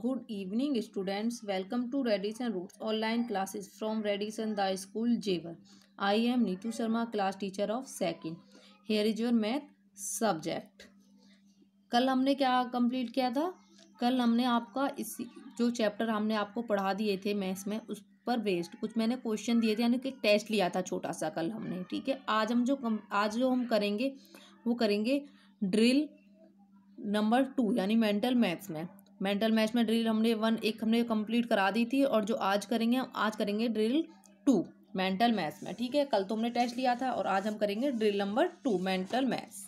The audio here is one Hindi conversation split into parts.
good evening students welcome to Radisson roots online classes from Radisson the school Jewar I am Neetu Sharma class teacher of second here is your math subject कल हमने क्या कंप्लीट किया था कल हमने आपका इस जो चैप्टर हमने आपको पढ़ा दिए थे मैथ्स में उस पर बेस्ड कुछ मैंने क्वेश्चन दिए थे यानी कि टेस्ट लिया था छोटा सा कल हमने ठीक है आज हम जो कम आज जो हम करेंगे वो करेंगे ड्रिल नंबर टू यानी मेंटल मैथ्स में मेंटल मैच में ड्रिल हमने वन एक हमने कंप्लीट करा दी थी और जो आज करेंगे हम आज करेंगे ड्रिल टू मेंटल मैथ्स में ठीक है कल तो हमने टेस्ट लिया था और आज हम करेंगे drill number two mental maths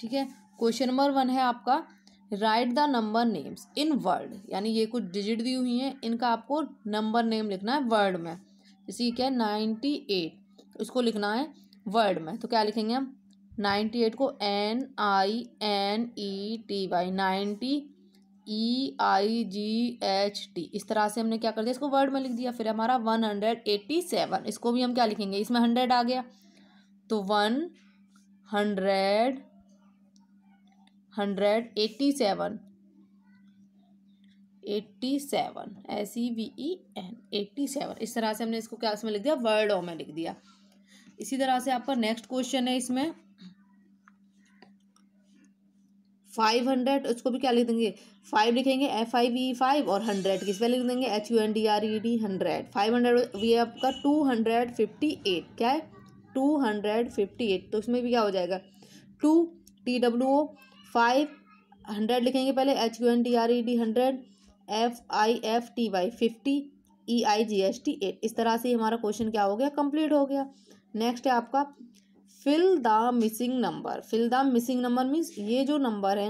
ठीक है क्वेश्चन नंबर वन है आपका write the number names in word यानी ये कुछ डिजिट दी हुई हैं इनका आपको नंबर नेम लिखना है वर्ड में जैसे क्या है नाइन्टी एट इसको लिखना है वर्ड में तो क्या लिखेंगे हम नाइन्टी एट को N I N E T Y ninety E I G H T इस तरह से हमने क्या कर दिया इसको वर्ड में लिख दिया फिर हमारा वन हंड्रेड एट्टी सेवन इसको भी हम क्या लिखेंगे इसमें हंड्रेड आ गया तो one hundred hundred eighty seven eighty seven S E V E N eighty seven इस तरह से हमने इसको क्या इसमें लिख दिया वर्डों में लिख दिया इसी तरह से आपका नेक्स्ट क्वेश्चन है इसमें फाइव हंड्रेड उसको भी क्या लिख देंगे फाइव लिखेंगे एफ आई वी फाइव और हंड्रेड किस पे लिख देंगे H U N D R E D hundred five hundred ये आपका टू हंड्रेड फिफ्टी एट क्या है टू हंड्रेड फिफ्टी एट तो इसमें भी क्या हो जाएगा two T W O five hundred लिखेंगे पहले H U N D R E D hundred F I F T Y fifty E I G S T eight इस तरह से हमारा क्वेश्चन क्या हो गया कंप्लीट हो गया नेक्स्ट है आपका fill the missing number fill the missing number means ये जो नंबर है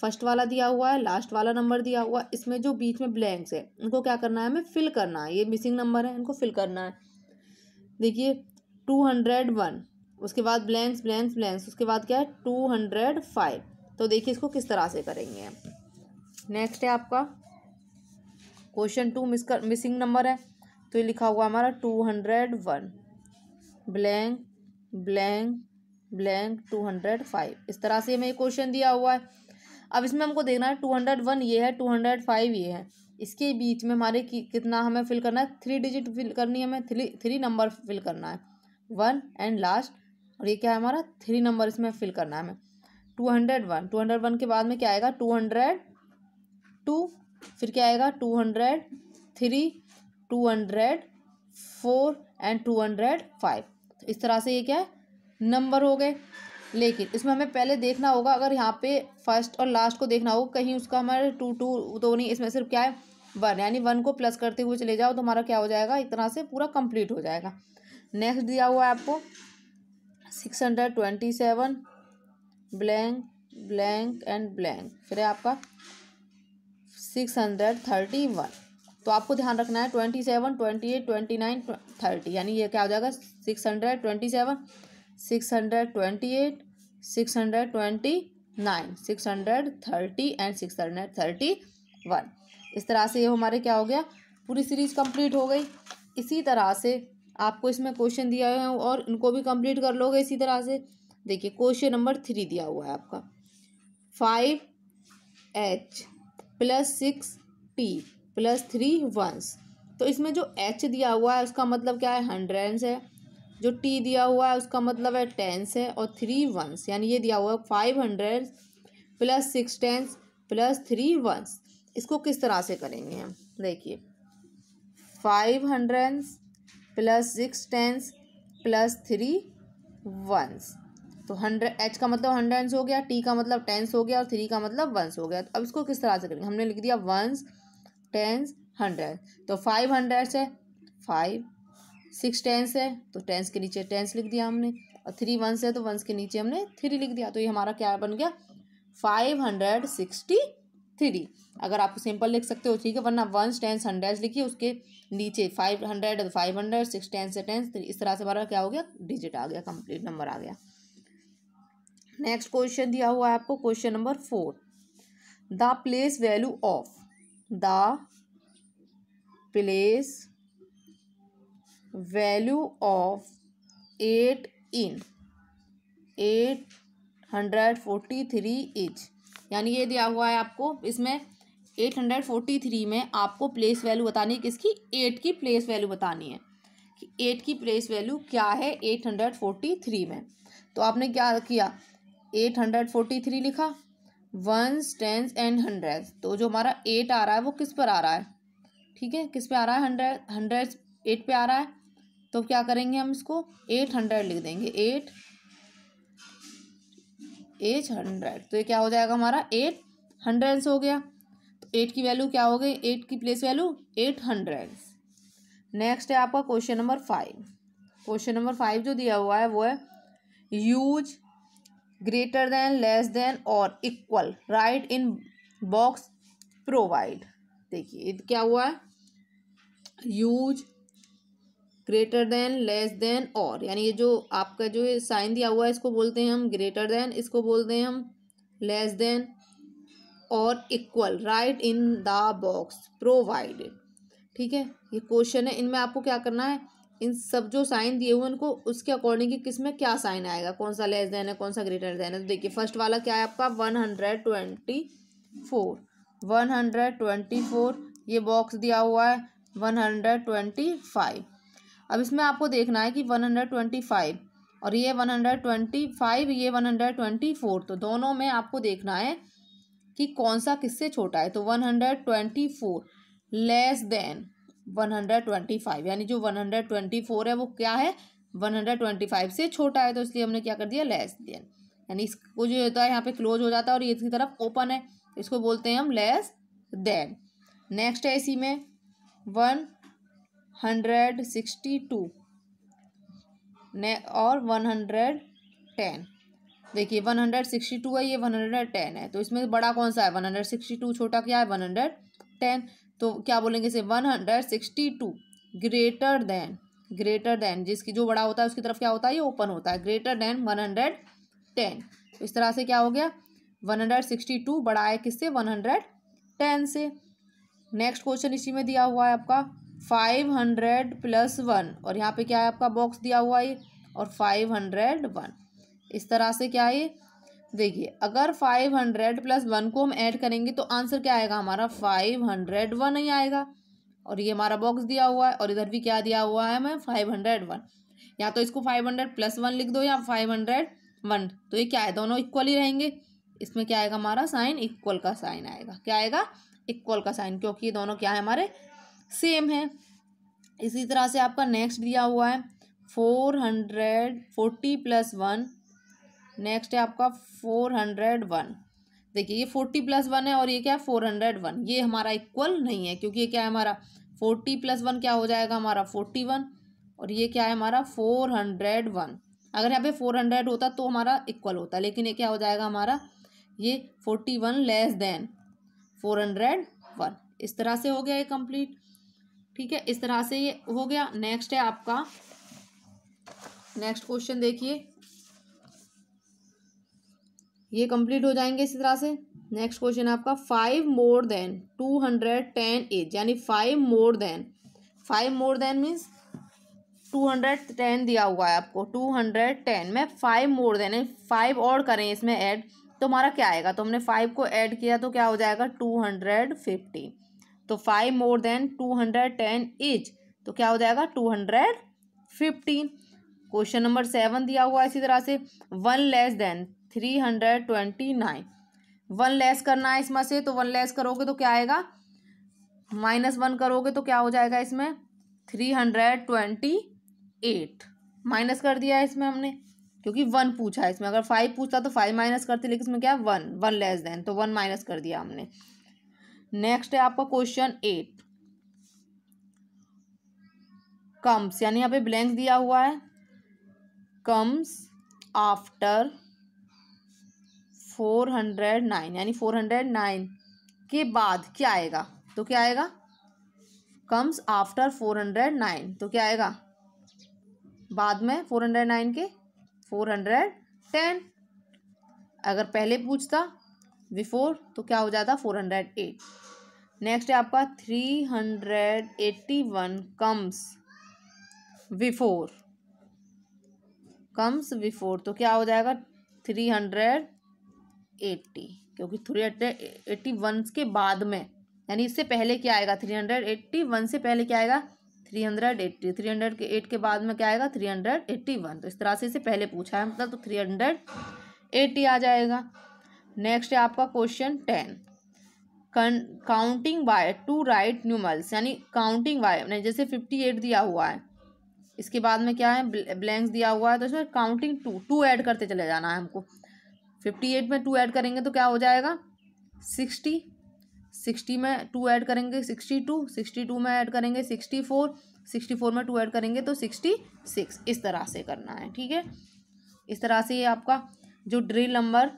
फर्स्ट वाला दिया हुआ है लास्ट वाला नंबर दिया हुआ है इसमें जो बीच में ब्लैंक्स है उनको क्या करना है हमें फिल करना है ये मिसिंग नंबर है इनको फिल करना है देखिए टू हंड्रेड वन उसके बाद ब्लैंक्स ब्लैंक्स ब्लैंक्स उसके बाद क्या है टू हंड्रेड फाइव तो देखिए इसको किस तरह से करेंगे नेक्स्ट है आपका क्वेश्चन टू मिस कर मिसिंग नंबर है तो ये लिखा हुआ हमारा two hundred one blank blank blank two hundred five इस तरह से हमें क्वेश्चन दिया हुआ है अब इसमें हमको देखना है टू हंड्रेड वन ये है टू हंड्रेड फाइव ये है इसके बीच में हमारे कि, कितना हमें फिल करना है थ्री डिजिट फिल करनी है हमें थ्री थ्री नंबर फिल करना है वन एंड लास्ट और ये क्या है हमारा थ्री नंबर इसमें फिल करना है हमें two hundred one two hundred one के बाद में क्या आएगा टू हंड्रेड टू फिर क्या आएगा two hundred three two hundred four and two hundred five इस तरह से ये क्या है नंबर हो गए लेकिन इसमें हमें पहले देखना होगा अगर यहाँ पे फर्स्ट और लास्ट को देखना होगा कहीं उसका हमारा टू टू तो नहीं इसमें सिर्फ क्या है वन यानी वन को प्लस करते हुए चले जाओ तो हमारा क्या हो जाएगा एक तरह से पूरा कंप्लीट हो जाएगा नेक्स्ट दिया हुआ है आपको six hundred twenty seven blank blank and blank फिर है आपका सिक्स हंड्रेड थर्टी वन तो आपको ध्यान रखना है twenty seven twenty eight twenty nine thirty यानी ये क्या हो जाएगा six hundred twenty seven six hundred twenty eight six hundred twenty nine six hundred thirty and six hundred thirty one इस तरह से ये हमारे क्या हो गया पूरी सीरीज कंप्लीट हो गई इसी तरह से आपको इसमें क्वेश्चन दिया है और इनको भी कंप्लीट कर लोगे इसी तरह से देखिए क्वेश्चन नंबर थ्री दिया हुआ है आपका five H plus six P plus three ones तो इसमें जो एच दिया हुआ है उसका मतलब क्या है हंड्रेड्स है जो टी दिया हुआ है उसका मतलब है टेंस है और थ्री वंस यानी ये दिया हुआ है five hundred plus six tens plus three ones इसको किस तरह से करेंगे हम देखिए five hundred plus six tens plus three ones तो हंड्रेड एच का मतलब हंड्रेड्स हो गया टी का मतलब टेंस हो गया और थ्री का मतलब वंस हो गया तो अब इसको किस तरह से करेंगे हमने लिख दिया वंस टेंस हंड्रेड तो फाइव हंड्रेड से फाइव सिक्स टेंस है तो टेंस के नीचे टेंस लिख दिया हमने और थ्री वंस है तो वंस के नीचे हमने थ्री लिख दिया तो ये हमारा क्या बन गया फाइव हंड्रेड सिक्सटी थ्री अगर आप सिंपल लिख सकते हो ठीक है वरना वंस टेंस हंड्रेड लिखिए उसके नीचे five hundred five hundred six tens से टेंस तो इस तरह से हमारा क्या हो गया डिजिट आ गया कंप्लीट नंबर आ गया नेक्स्ट क्वेश्चन दिया हुआ है आपको question number four the place value of the place value of eight in eight hundred forty three each यानी ये दिया हुआ है आपको इसमें एट हंड्रेड फोर्टी थ्री में आपको प्लेस वैल्यू बतानी है किसकी एट की प्लेस वैल्यू बतानी है कि एट की प्लेस वैल्यू क्या है एट हंड्रेड फोर्टी थ्री में तो आपने क्या किया एट हंड्रेड फोर्टी थ्री लिखा वंस टेंस एंड हंड्रेड तो जो हमारा एट आ रहा है वो किस पर आ रहा है ठीक है किस पे आ रहा है हंड्रेड हंड्रेड एट पे आ रहा है तो क्या करेंगे हम इसको एट हंड्रेड लिख देंगे एट एट हंड्रेड तो ये क्या हो जाएगा हमारा एट हंड्रेड हो गया तो एट की वैल्यू क्या हो गई एट की place value eight hundred next है आपका question number five question number five जो दिया हुआ है वो है use greater than less than और equal write in box provide देखिए क्या हुआ है use greater than less than और यानी ये जो आपका जो साइन दिया हुआ है इसको बोलते हैं हम ग्रेटर देन इसको बोलते हैं हम लेस देन और equal write in the box provided ठीक है ये क्वेश्चन है इनमें आपको क्या करना है इन सब जो साइन दिए हुए उनको उसके अकॉर्डिंग किस में क्या साइन आएगा कौन सा लेस देन है कौन सा ग्रेटर देन है तो देखिए फर्स्ट वाला क्या है आपका one hundred twenty four one hundred twenty four ये बॉक्स दिया हुआ है वन हंड्रेड ट्वेंटी फाइव अब इसमें आपको देखना है कि वन हंड्रेड ट्वेंटी फाइव और ये वन हंड्रेड ट्वेंटी फाइव ये वन हंड्रेड ट्वेंटी फोर तो दोनों में आपको देखना है कि कौन सा किससे छोटा है तो one hundred twenty four less than one hundred twenty five यानी जो वन हंड्रेड ट्वेंटी फोर है वो क्या है वन हंड्रेड ट्वेंटी फाइव से छोटा है तो इसलिए हमने क्या कर दिया लेस देन यानी इसको जो होता है यहाँ पे क्लोज हो जाता है और ये इसकी तरफ ओपन है इसको बोलते हैं हम लेस देन नेक्स्ट है इसी में वन हंड्रेड सिक्सटी टू ने और वन हंड्रेड टेन देखिए वन हंड्रेड सिक्सटी टू है ये वन हंड्रेड टेन है तो इसमें बड़ा कौन सा है वन हंड्रेड सिक्सटी टू छोटा क्या है वन हंड्रेड टेन तो क्या बोलेंगे इसे one hundred sixty two greater than greater than जिसकी जो बड़ा होता है उसकी तरफ क्या होता है ये ओपन होता है greater than one hundred ten इस तरह से क्या हो गया वन हंड्रेड सिक्सटी टू बड़ा है किससे वन हंड्रेड टेन से नेक्स्ट क्वेश्चन इसी में दिया हुआ है आपका फाइव हंड्रेड प्लस वन और यहाँ पे क्या है आपका बॉक्स दिया हुआ है और फाइव हंड्रेड वन इस तरह से क्या है देखिए अगर फाइव हंड्रेड प्लस वन को हम ऐड करेंगे तो आंसर क्या आएगा हमारा फाइव हंड्रेड वन ही आएगा और ये हमारा बॉक्स दिया हुआ है और इधर भी क्या दिया हुआ है हमें फाइव हंड्रेड वन या तो इसको फाइव हंड्रेड प्लस वन लिख दो या फाइव हंड्रेड वन तो ये क्या है दोनों इक्वल ही रहेंगे इसमें क्या आएगा हमारा साइन इक्वल का साइन आएगा क्या आएगा इक्वल का साइन क्योंकि ये दोनों क्या है हमारे सेम है इसी तरह से आपका नेक्स्ट दिया हुआ है four hundred forty plus one next है आपका फोर हंड्रेड वन देखिए ये फोर्टी प्लस वन है और ये क्या है फोर हंड्रेड वन ये हमारा इक्वल नहीं है क्योंकि ये क्या है हमारा फोर्टी प्लस वन क्या हो जाएगा हमारा फोर्टी वन और ये क्या है हमारा फोर हंड्रेड वन अगर यहाँ पे फोर हंड्रेड होता तो हमारा इक्वल होता लेकिन ये क्या हो जाएगा हमारा ये forty one less than four hundred one इस तरह से हो गया ये कंप्लीट ठीक है इस तरह से ये हो गया नेक्स्ट है आपका नेक्स्ट क्वेश्चन देखिए ये कंप्लीट हो जाएंगे इसी तरह से नेक्स्ट क्वेश्चन आपका five more than two hundred ten as यानी five more than five more than means two hundred ten दिया हुआ है आपको टू हंड्रेड टेन में फाइव मोर देन फाइव और करें इसमें ऐड तो हमारा क्या आएगा तो हमने फाइव को ऐड किया तो क्या हो जाएगा टू हंड्रेड फिफ्टी तो five more than two hundred ten is तो क्या हो जाएगा two hundred fifteen question number seven दिया हुआ है इसी तरह से one less than three hundred twenty nine one less करना है इसमें से तो वन लेस करोगे तो क्या आएगा माइनस वन करोगे तो क्या हो जाएगा इसमें three hundred twenty eight minus कर दिया है इसमें हमने क्योंकि वन पूछा है इसमें अगर फाइव पूछता तो फाइव माइनस करते लेकिन इसमें क्या वन वन लेस देन तो वन माइनस कर दिया हमने नेक्स्ट है आपका क्वेश्चन एट कम्स यानी यहाँ पे ब्लैंक दिया हुआ है comes after four hundred nine यानी फोर हंड्रेड नाइन के बाद क्या आएगा तो क्या आएगा comes after four hundred nine तो क्या आएगा बाद में फोर हंड्रेड नाइन के फोर हंड्रेड टेन अगर पहले पूछता बिफोर तो क्या हो जाता फोर हंड्रेड एट नेक्स्ट है आपका three hundred eighty one comes before comes before तो क्या हो जाएगा थ्री हंड्रेड एट्टी क्योंकि थ्री हंड्रेड एट्टी वन के बाद में यानी इससे पहले क्या आएगा थ्री हंड्रेड एट्टी वन से पहले क्या आएगा three hundred eighty three hundred के एट के बाद में क्या आएगा थ्री हंड्रेड एट्टी वन तो इस तरह से इसे पहले पूछा है मतलब तो थ्री हंड्रेड एट्टी आ जाएगा नेक्स्ट है आपका question ten counting by two write numerals यानी काउंटिंग बाय जैसे फिफ्टी एट दिया हुआ है इसके बाद में क्या है ब्लैंक्स दिया हुआ है तो इसमें काउंटिंग टू टू ऐड करते चले जाना है हमको फिफ्टी एट में टू ऐड करेंगे तो क्या हो जाएगा सिक्सटी सिक्सटी में टू ऐड करेंगे सिक्सटी टू सिक्सटी टू में ऐड करेंगे सिक्सटी फोर सिक्सटी फोर में टू ऐड करेंगे तो सिक्सटी सिक्स इस तरह से करना है ठीक है इस तरह से ये आपका जो ड्रिल नंबर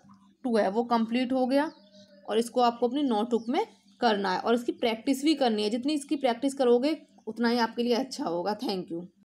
टू है वो कंप्लीट हो गया और इसको आपको अपनी नोटबुक में करना है और इसकी प्रैक्टिस भी करनी है जितनी इसकी प्रैक्टिस करोगे उतना ही आपके लिए अच्छा होगा थैंक यू